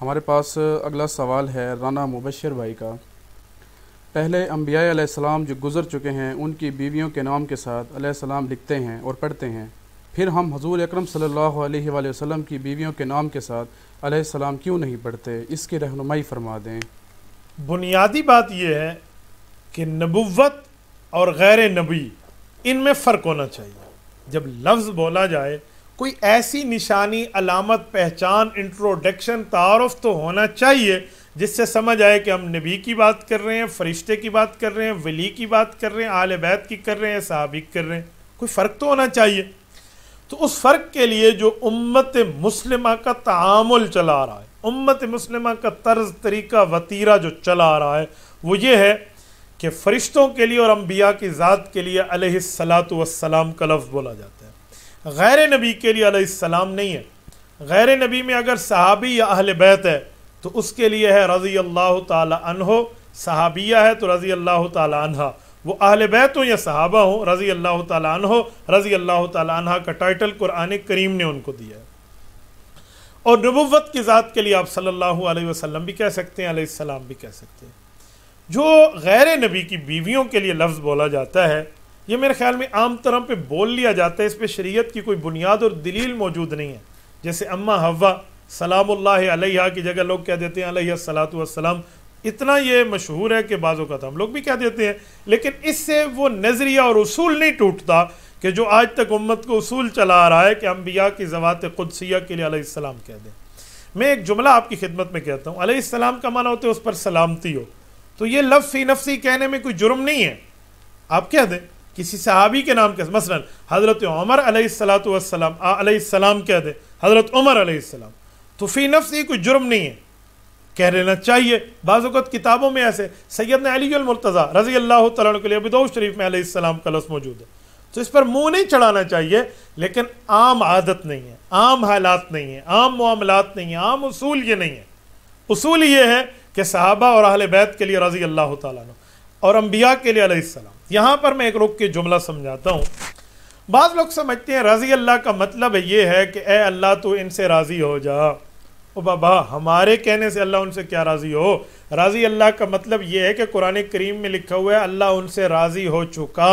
हमारे पास अगला सवाल है राना मुबशर भाई का पहले अम्बिया जो गुज़र चुके हैं उनकी बीवियों के नाम के साथ सलाम लिखते हैं और पढ़ते हैं फिर हम हजूर अक्रम सम की बीवियों के नाम के साथ सलाम क्यों नहीं पढ़ते इसकी रहनुमाई फरमा दें बुनियादी बात यह है कि नबुवत और गैर नबी इन में फ़र्क होना चाहिए जब लफ्ज़ बोला जाए कोई ऐसी निशानी अलामत पहचान इंट्रोडक्शन तारफ़ तो होना चाहिए जिससे समझ आए कि हम नबी की बात कर रहे हैं फरिश्ते की बात कर रहे हैं वली की बात कर रहे हैं आल बैत की कर रहे हैं सहाबिक कर रहे हैं कोई फ़र्क तो होना चाहिए तो उस फ़र्क के लिए जो उम्मत मुस्लिमा का तामुल चला रहा है उम्मत मुस्लिमा का तर्ज तरीका वतीरा जो चला रहा है वो ये है कि फ़रिश्तों के लिए और अम्बिया की ज़ात के लिए अलसलात वसलाम का लफ्ज़ बोला जाता है गैर नबी के लिए अलैहिस्सलाम नहीं है गैर नबी में अगर सहाबी या अहल बैत है तो उसके लिए है रज़ी अल्लाह तहो सहाबिया है तो रज़ी अल्लाह तहा वो अहल बैत हो या सहाबा हो रज़ी अल्लाह तहो रज़ी अल्लाह तहा का टाइटल कुरान करीम ने उनको दिया है और नबुवत की ज़ात के लिए आप सल्लल्लाहु अलैहि वसल्लम भी कह सकते हैं अलैहिस्सलाम भी कह सकते हैं जो गैर नबी की बीवियों के लिए लफ्ज़ बोला जाता है ये मेरे ख्याल में आम तरह पे बोल लिया जाता है इस पर शरीयत की कोई बुनियाद और दलील मौजूद नहीं है जैसे अम्मा हवा सलाम की जगह लोग कह देते हैं अलैहिस्सलाम इतना ये मशहूर है कि बाज़ों का तो हम लोग भी कह देते हैं लेकिन इससे वो नज़रिया और असूल नहीं टूटता कि जो आज तक उम्मत को असूल चला आ रहा है कि अम्बिया की जवात क़ुदसिया के लिए अलैहिस्सलाम कह दें मैं एक जुमला आपकी खिदमत में कहता हूँ अलैहिस्सलाम का माना होता है उस पर सलामती हो तो ये लफ्फ़ ही नफसी कहने में कोई जुर्म नहीं है आप कह दें किसी सहाबी के नाम के मसलन हज़रत उमर अलैहिस्सलाम कह दे हज़रत उमर अलैहिस्सलाम तो फ़ी नफ्स ये कोई जुर्म नहीं है कह लेना चाहिए बाज़त किताबों में ऐसे सैदना अलीमरतज़ा रज़ी अल्लाह तन के लिए अबिदौ शरीफ में अलैहिस्सलाम का लफ्ज़ मौजूद है तो इस पर मुंह नहीं चढ़ाना चाहिए लेकिन आम आदत नहीं है आम हालात नहीं है आम मामलात नहीं है आम उसूल ये नहीं है उसूल ये है कि साहबा और अहल बैत के लिए रज़ी अल्लाह तुम और अम्बिया के लिए अलैहिस्सलाम यहाँ पर मैं एक रुक के जुमला समझाता हूँ बाद लोग समझते हैं राज़ी अल्लाह का मतलब ये है कि ए अल्लाह तो इनसे राज़ी हो जा ओ बाबा हमारे कहने से अल्लाह उनसे क्या राज़ी हो राज़ी अल्लाह का मतलब ये है कि कुरान करीम में लिखा हुआ है अल्लाह उनसे राज़ी हो चुका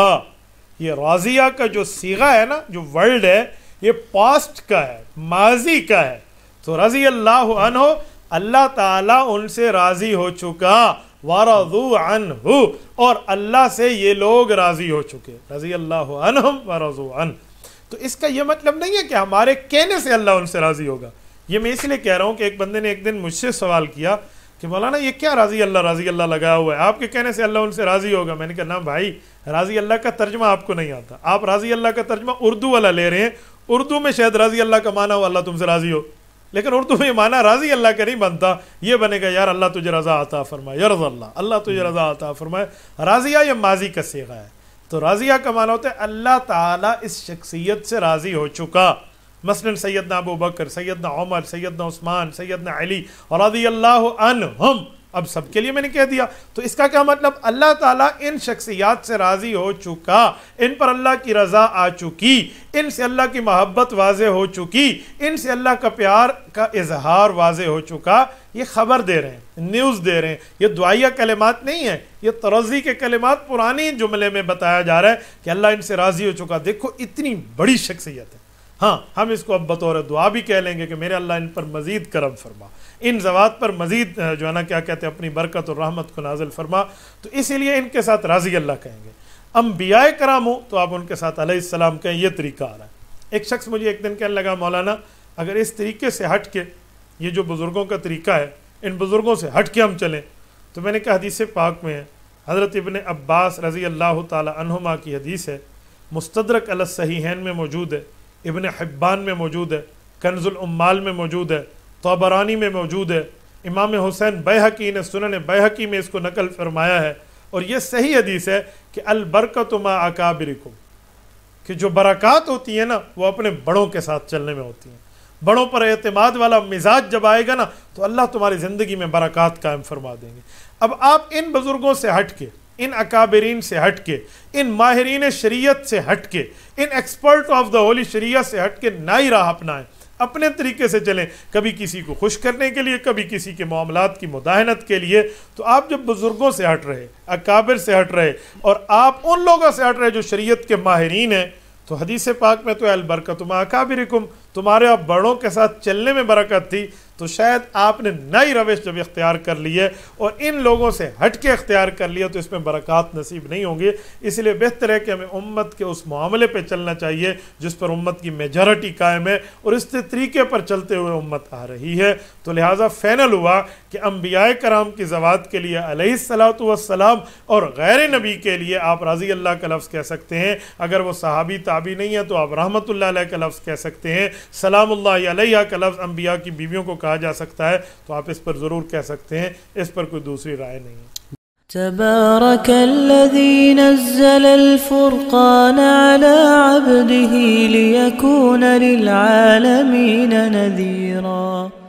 ये राज़िया का जो सीगा है ना जो वर्ल्ड है ये पास्ट का है माजी का है तो रजी अल्लाह अनहो अल्लाह ताला उनसे राज़ी हो चुका वारदू और अल्लाह से ये लोग राज़ी हो चुके रजी अल्लाह अनहम अन तो इसका यह मतलब नहीं है कि हमारे कहने से अल्लाह उनसे राज़ी होगा ये मैं इसलिए कह रहा हूँ कि एक बंदे ने एक दिन मुझसे सवाल किया कि मौलाना ये क्या राज़ी अल्लाह राज़ी अल्लाह लगाया हुआ है आपके कहने से अल्लाह उनसे राज़ी होगा मैंने कहा ना भाई राज़ी अल्लाह का तर्जमा आपको नहीं आता आप राज़ी अल्लाह का तर्जमा उर्दू वाला ले रहे हैं उर्दू में शायद राज़ी अल्लाह का माना हो अल्लाह तुमसे राज़ी हो लेकिन उर्दू में माना राजी अल्लाह का नहीं बनता ये बनेगा यार अल्लाह तुझे रजा आता फरमाए यार अल्लाह अल्लाह तुझे हम्म। रजा आता फरमाए राजिया ये माजी का सीगा है तो राजिया का माना होता है अल्लाह ताला इस शख्सियत से राज़ी हो चुका मसलन सैदना अबू बकर सैदना उमर सैदना उस्मान सैदना अली रजी अल्लाह अन हम अब सबके लिए मैंने कह दिया तो इसका क्या मतलब अल्लाह ताला इन शख्सियात से राज़ी हो चुका इन पर अल्लाह की रज़ा आ चुकी इनसे अल्लाह की मोहब्बत वाज हो चुकी इनसे अल्लाह का प्यार का इजहार वाज हो चुका ये खबर दे रहे हैं न्यूज़ दे रहे हैं ये दुआया कलेमात नहीं है ये तरजी के कलेमात पुरानी जुमले में बताया जा रहा है कि अल्लाह इनसे राज़ी हो चुका देखो इतनी बड़ी शख्सियत है हाँ हम इसको अब बतौर दुआ भी कह लेंगे कि मेरे अल्लाह इन पर मज़ीद करम फरमा इन जवाब पर मज़ीद जो है ना क्या कहते हैं अपनी बरकत और रहमत को नाजिल फरमा तो इसीलिए इनके साथ राजी अल्लाह कहेंगे बिया कराम हो तो आप उनके साथ अलैहिस्सलाम कहें यह तरीका आ रहा है एक शख्स मुझे एक दिन कहने लगा मौलाना अगर इस तरीके से हट के ये जो बुज़ुर्गों का तरीका है इन बुज़ुर्गों से हट के हम चलें तो मैंने कहा हदीस पाक में है हज़रत इबन अब्बास रज़ी अल्लाह तुमा की हदीस है मुस्तरक अलसहीन में मौजूद है इबन हिब्बान में मौजूद है कन्जुलमाल में मौजूद है तोबरानी में मौजूद है इमाम हुसैन बेहकी ने सुनन बेहकी में इसको नकल फरमाया है और ये सही हदीस है कि अलबरकत मा अकाबरिकुम कि जो बरक़ात होती है ना वो अपने बड़ों के साथ चलने में होती हैं बड़ों पर अतमाद वाला मिजाज जब आएगा ना तो अल्लाह तुम्हारी ज़िंदगी में बरक़ात कायम फरमा देंगे अब आप इन बुज़ुर्गों से हट के इन अकाबरीन से हट के इन माहरीन शरीयत से हट के इन एक्सपर्ट ऑफ द होली शरीय से हट के ना ही राह अपनाएं अपने तरीके से चलें कभी किसी को खुश करने के लिए कभी किसी के मामला की मुदाहनत के लिए तो आप जब बुज़ुर्गों से हट रहे अकाबिर से हट रहे और आप उन लोगों से हट रहे जो शरीयत के माहरीन हैं तो हदीस पाक में तो अलबरकतुमा अकाबिरकुम तुम्हारे आप बड़ों के साथ चलने में बरकत थी तो शायद आपने नई रविश जब इख्तियार कर ली है और इन लोगों से हट के अख्तियार कर लिया तो इसमें बरक़ात नसीब नहीं होंगी इसलिए बेहतर है कि हमें उम्मत के उस मामले पर चलना चाहिए जिस पर उम्मत की मेजॉरिटी कायम है और इस तरीके पर चलते हुए उम्मत आ रही है तो लिहाजा फ़ैनल हुआ कि अम्बिया कराम की जवाब के लिए अलैहिस्सलाम और गैर नबी के लिए आप राजी अल्लाह का लफ्ज़ कह सकते हैं अगर वो सहाबी ताबी नहीं है तो आप रहमत का लफ्ज़ कह सकते हैं सलाम का लफ्ज़ अम्बिया की बीवियों को कहा जा सकता है तो आप इस पर ज़रूर कह सकते हैं इस पर कोई दूसरी राय नहीं है تبارك الذي نزل الفرقان على عبده ليكون للعالمين نذيراً